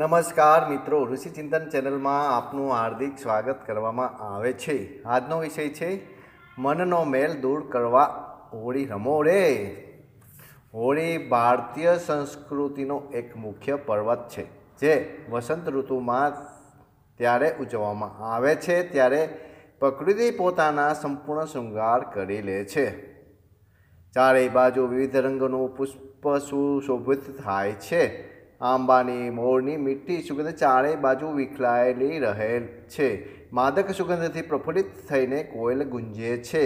નમસ્કાર મિત્રો ઋષિ ચિંતન ચેનલમાં આપનું હાર્દિક સ્વાગત કરવામાં આવે છે આજનો વિષય છે મનનો મેલ દૂર કરવા હોળી રમો રે હોળી ભારતીય સંસ્કૃતિનો એક મુખ્ય પર્વત છે જે વસંત ઋતુમાં ત્યારે ઉજવવામાં આવે છે ત્યારે પ્રકૃતિ પોતાના સંપૂર્ણ શૃંગાર કરી લે છે ચારેય બાજુ વિવિધ રંગનું પુષ્પ સુશોભિત થાય છે આંબાની મોરની મીઠી સુગંધ ચારેય બાજુ વિખલાયેલી રહેલ છે માદક સુગંધથી પ્રફુલ્લિત થઈને કોયલ ગુંજે છે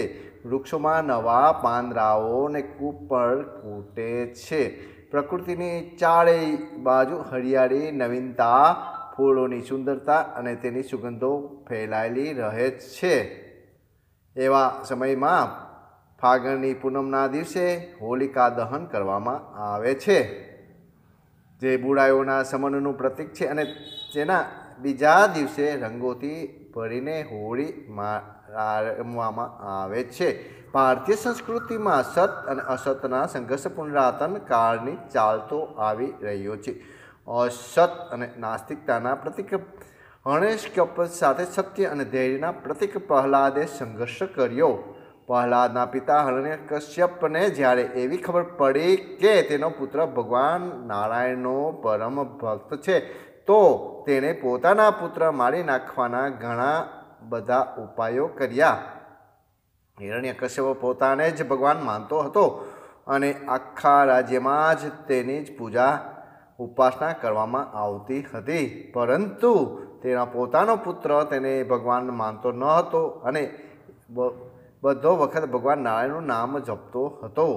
વૃક્ષોમાં નવા પાંદરાઓને કૂપળ કૂટે છે પ્રકૃતિની ચારેય બાજુ હરિયાળી નવીનતા ફૂલોની સુંદરતા અને તેની સુગંધો ફેલાયેલી રહે છે એવા સમયમાં ફાગણની પૂનમના દિવસે હોલિકા દહન કરવામાં આવે છે જે બુડાયોના સમનનું પ્રતીક છે અને તેના બીજા દિવસે રંગોથી ભરીને હોળી રમવામાં આવે છે ભારતીય સંસ્કૃતિમાં સત અને અસતના સંઘર્ષ પુનરાતન કાળની ચાલતો આવી રહ્યો છે અસત અને નાસ્તિકતાના પ્રતિક હણેશ કપ સાથે સત્ય અને ધૈર્યના પ્રતિક પ્રહલાદે સંઘર્ષ કર્યો પ્રહલાદના પિતા હરણ્ય કશ્યપને જ્યારે એવી ખબર પડી કે તેનો પુત્ર ભગવાન નારાયણનો પરમ ભક્ત છે તો તેણે પોતાના પુત્ર મારી નાખવાના ઘણા બધા ઉપાયો કર્યા હિરણ્ય કશ્યપ પોતાને જ ભગવાન માનતો હતો અને આખા રાજ્યમાં જ તેની જ પૂજા ઉપાસના કરવામાં આવતી હતી પરંતુ તેના પોતાનો પુત્ર તેને ભગવાન માનતો ન હતો અને બધો વખત ભગવાન નારાયણનું નામ જપતો હતો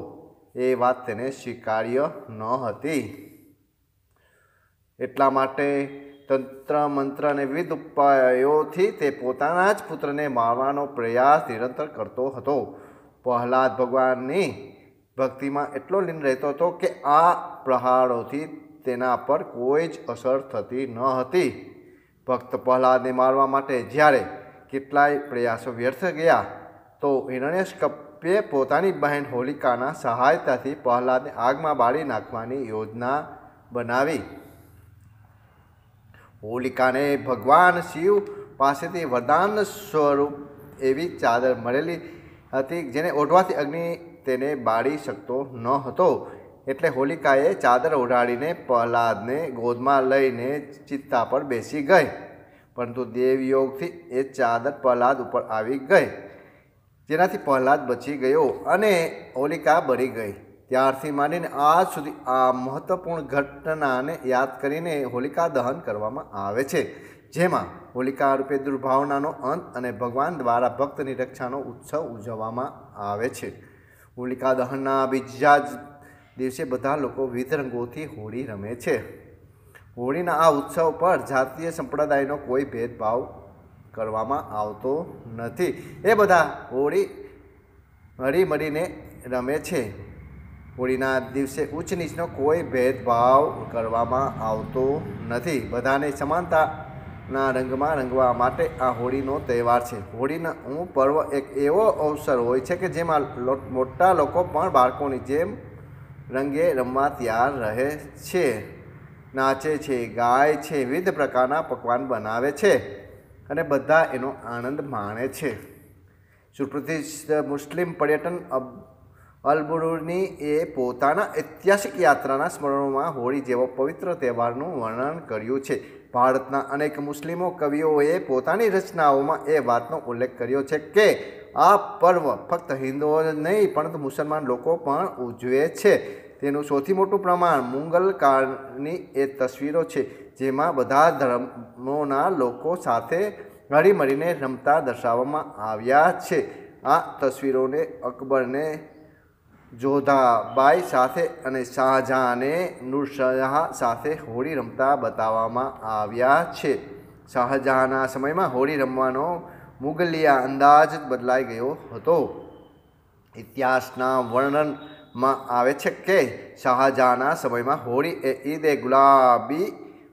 એ વાત તેને સ્વીકાર્ય ન હતી એટલા માટે તંત્ર મંત્ર અને વિવિધ ઉપાયોથી તે પોતાના જ પુત્રને મારવાનો પ્રયાસ નિરંતર કરતો હતો પ્રહલાદ ભગવાનની ભક્તિમાં એટલો લીન રહેતો હતો કે આ પ્રહારોથી તેના પર કોઈ જ અસર થતી ન હતી ભક્ત પ્રહલાદને મારવા માટે જ્યારે કેટલાય પ્રયાસો વ્યર્થ ગયા તો હિરણ્યકશ્યપે પોતાની બહેન હોલિકાના સહાયતાથી પહલાદને આગમાં બાળી નાખવાની યોજના બનાવી હોલિકાને ભગવાન શિવ પાસેથી વરદાન સ્વરૂપ એવી ચાદર મળેલી હતી જેને ઓઢવાથી અગ્નિ તેને બાળી શકતો ન હતો એટલે હોલિકાએ ચાદર ઓઢાડીને પહલાદને ગોદમાં લઈને ચિત્તા પર બેસી ગઈ પરંતુ દેવયોગથી એ ચાદર પ્રહલાદ ઉપર આવી ગઈ જેનાથી પ્રહલાદ બચી ગયો અને હોલિકા બળી ગઈ ત્યારથી માંડીને આજ સુધી આ મહત્ત્વપૂર્ણ ઘટનાને યાદ કરીને હોલિકા દહન કરવામાં આવે છે જેમાં હોલિકા રૂપે દુર્ભાવનાનો અંત અને ભગવાન દ્વારા ભક્તની રક્ષાનો ઉત્સવ ઉજવવામાં આવે છે હોલિકા દહનના બીજા જ દિવસે બધા લોકો વિવિધ રંગોથી હોળી રમે છે હોળીના આ ઉત્સવ પર જાતીય સંપ્રદાયનો કોઈ ભેદભાવ કરવામાં આવતો નથી એ બધા હોળી હળી મળીને રમે છે હોળીના દિવસે ઉચ્ચ નીચનો કોઈ ભેદભાવ કરવામાં આવતો નથી બધાને સમાનતાના રંગમાં રંગવા માટે આ હોળીનો તહેવાર છે હોળીના હું પર્વ એક એવો અવસર હોય છે કે જેમાં મોટા લોકો પણ બાળકોની જેમ રંગે રમવા તૈયાર રહે છે નાચે છે ગાય છે વિવિધ પ્રકારના પકવાન બનાવે છે અને બધા એનો આનંદ માણે છે સુપ્રતિષ્ઠ મુસ્લિમ પર્યટન અલબુરુની એ પોતાના ઐતિહાસિક યાત્રાના સ્મરણોમાં હોળી જેવો પવિત્ર તહેવારનું વર્ણન કર્યું છે ભારતના અનેક મુસ્લિમો કવિઓએ પોતાની રચનાઓમાં એ વાતનો ઉલ્લેખ કર્યો છે કે આ પર્વ ફક્ત હિન્દુઓ જ નહીં પરંતુ મુસલમાન લોકો પણ ઉજવે છે તેનું સૌથી મોટું પ્રમાણ મુગલ કાળની એ તસવીરો છે જેમાં બધા ધર્મોના લોકો સાથે મળીને રમતા દર્શાવવામાં આવ્યા છે આ તસવીરોને અકબરને જોધાબાઈ સાથે અને શાહજહાંને નૂરશાહ સાથે હોળી રમતા બતાવવામાં આવ્યા છે શાહજહાંના સમયમાં હોળી રમવાનો મુગલિયા અંદાજ બદલાઈ ગયો હતો ઇતિહાસના વર્ણન માં આવે છે કે શાહજહાના સમયમાં હોળી એ ઈદે ગુલાબી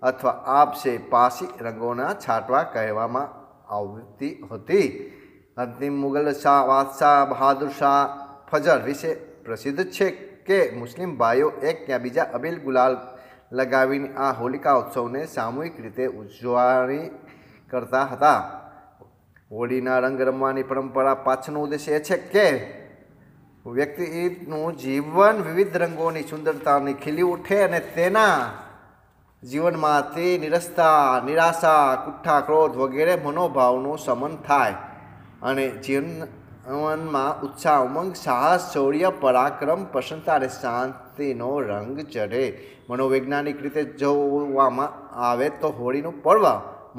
અથવા આપસે પાસી રંગોના છાંટવા કહેવામાં આવતી હતી અંતિમ મુગલ શાહ બાદશાહ બહાદુર શાહ ફજર વિશે પ્રસિદ્ધ છે કે મુસ્લિમ ભાઈઓ એક ક્યાં બીજા અબીલ ગુલાલ લગાવીને આ હોલિકા ઉત્સવને સામૂહિક રીતે ઉજવણી કરતા હતા હોળીના રંગ રમવાની પરંપરા પાછળનો ઉદ્દેશ્ય એ છે કે વ્યક્તિનું જીવન વિવિધ રંગોની સુંદરતાની ખીલી ઉઠે અને તેના જીવનમાં તે નિરસતા નિરાશા કુઠ્ઠા ક્રોધ વગેરે મનોભાવનું સમન થાય અને જીવનમાં ઉત્સાહ ઉમંગ સાહસ શૌર્ય પરાક્રમ પ્રસન્નતા અને શાંતિનો રંગ ચઢે મનોવૈજ્ઞાનિક રીતે જોવામાં આવે તો હોળીનું પર્વ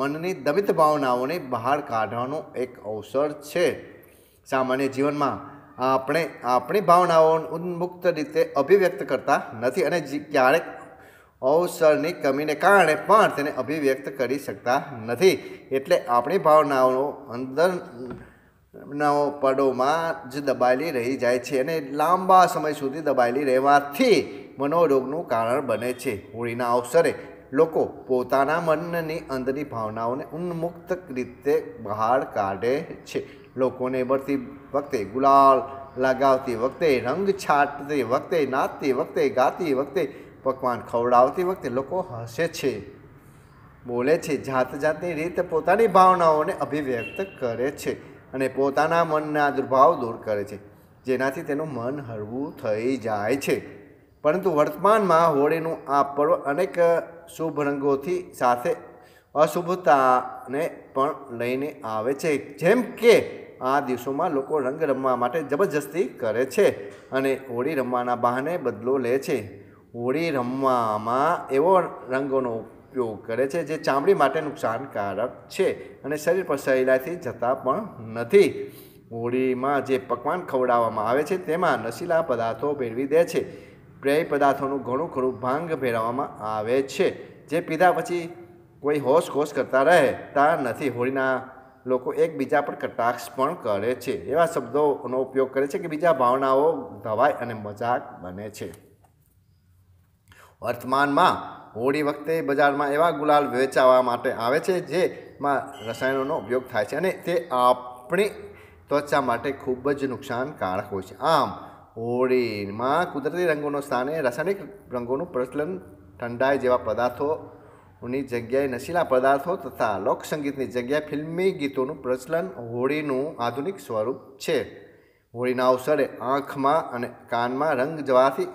મનની દમિત ભાવનાઓને બહાર કાઢવાનો એક અવસર છે સામાન્ય જીવનમાં આપણે આપણી ભાવનાઓ ઉન્મુક્ત રીતે અભિવ્યક્ત કરતા નથી અને ક્યારેક અવસરની કમીને કારણે પણ તેને અભિવ્યક્ત કરી શકતા નથી એટલે આપણી ભાવનાઓ અંદર નાઓ પડોમાં જ દબાયેલી રહી જાય છે અને લાંબા સમય સુધી દબાયેલી રહેવાથી મનોરોગનું કારણ બને છે હોળીના અવસરે લોકો પોતાના મનની અંદરની ભાવનાઓને ઉન્મુક્ત રીતે બહાર કાઢે છે લોકોને બળતી વખતે ગુલાલ લગાવતી વખતે રંગ છાંટતી વખતે નાચતી વખતે ગાતી વખતે પકવાન ખવડાવતી વખતે લોકો હસે છે બોલે છે જાત જાતની રીતે પોતાની ભાવનાઓને અભિવ્યક્ત કરે છે અને પોતાના મનના દુર્ભાવ દૂર કરે છે જેનાથી તેનું મન હળવું થઈ જાય છે પરંતુ વર્તમાનમાં હોળીનું આ પર્વ અનેક શુભ રંગોથી સાથે અશુભતાને પણ લઈને આવે છે જેમ કે આ દિવસોમાં લોકો રંગ રમવા માટે જબરજસ્તી કરે છે અને હોળી રમવાના બહાને બદલો લે છે હોળી રમવામાં એવો રંગોનો ઉપયોગ કરે છે જે ચામડી માટે નુકસાનકારક છે અને શરીર પર સહેલાથી જતા પણ નથી હોળીમાં જે પકવાન ખવડાવવામાં આવે છે તેમાં નશીલા પદાર્થો ભેળવી દે છે પ્રેય પદાર્થોનું ઘણું ખરું ભાંગ ભેળવવામાં આવે છે જે પીધા પછી કોઈ હોશ ખોશ કરતા રહે રહેતા નથી હોળીના લોકો એકબીજા પર કટાક્ષ પણ કરે છે એવા શબ્દોનો ઉપયોગ કરે છે કે બીજા ભાવનાઓ ધવાય અને મજાક બને છે વર્તમાનમાં હોળી વખતે બજારમાં એવા ગુલાલ વેચાવા માટે આવે છે જેમાં રસાયણોનો ઉપયોગ થાય છે અને તે આપણી ત્વચા માટે ખૂબ જ નુકસાનકારક હોય છે આમ હોળીમાં કુદરતી રંગોનો સ્થાને રાસાયણિક રંગોનું પ્રચલન ઠંડાઈ જેવા પદાર્થો ની જગ્યાએ નશીલા પદાર્થો તથા લોકસંગીતની જગ્યાએ ફિલ્મી ગીતોનું પ્રચલન હોળીનું આધુનિક સ્વરૂપ છે હોળીના અવસરે આંખમાં અને કાનમાં રંગ જવાથી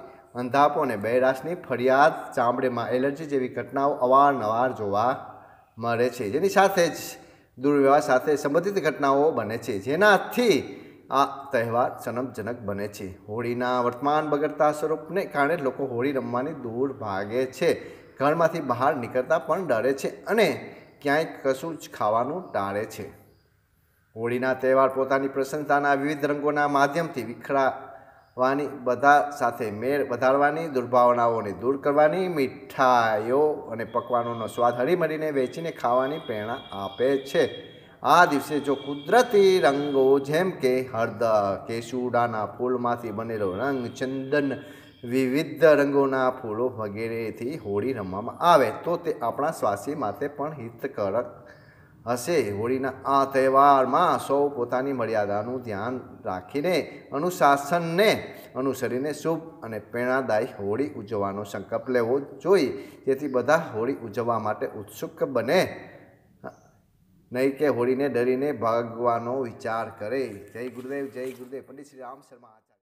અંધાપો અને બૈરાશની ફરિયાદ ચામડીમાં એલર્જી જેવી ઘટનાઓ અવારનવાર જોવા મળે છે જેની સાથે જ દુર્વ્યવહાર સાથે સંબંધિત ઘટનાઓ બને છે જેનાથી આ તહેવાર જનમજનક બને છે હોળીના વર્તમાન બગડતા સ્વરૂપને કારણે લોકો હોળી રમવાની દૂર ભાગે છે ઘરમાંથી બહાર નીકળતા પણ ડરે છે અને ક્યાંય કશું જ ખાવાનું ટાળે છે હોળીના તહેવાર પોતાની પ્રસન્નતાના વિવિધ રંગોના માધ્યમથી વિખરાવાની બધા સાથે મેળ વધારવાની દુર્ભાવનાઓને દૂર કરવાની મીઠાઈઓ અને પકવાનોનો સ્વાદ હળીમળીને વેચીને ખાવાની પ્રેરણા આપે છે આ દિવસે જો કુદરતી રંગો જેમ કે હળદર કેસુડાના ફૂલમાંથી બનેલો રંગ ચંદન વિવિધ રંગોના ફૂલો વગેરેથી હોળી રમવામાં આવે તો તે આપણા સ્વાસ્થ્ય માટે પણ હિતકારક હશે હોળીના આ તહેવારમાં સૌ પોતાની મર્યાદાનું ધ્યાન રાખીને અનુશાસનને અનુસરીને શુભ અને પ્રેરણાદાયી હોળી ઉજવવાનો સંકલ્પ લેવો જોઈએ જેથી બધા હોળી ઉજવવા માટે ઉત્સુક બને નહીં કે હોળીને ડરીને ભાગવાનો વિચાર કરે જય ગુરુદેવ જય ગુરુદેવ પંડિત શ્રી રામ શર્મા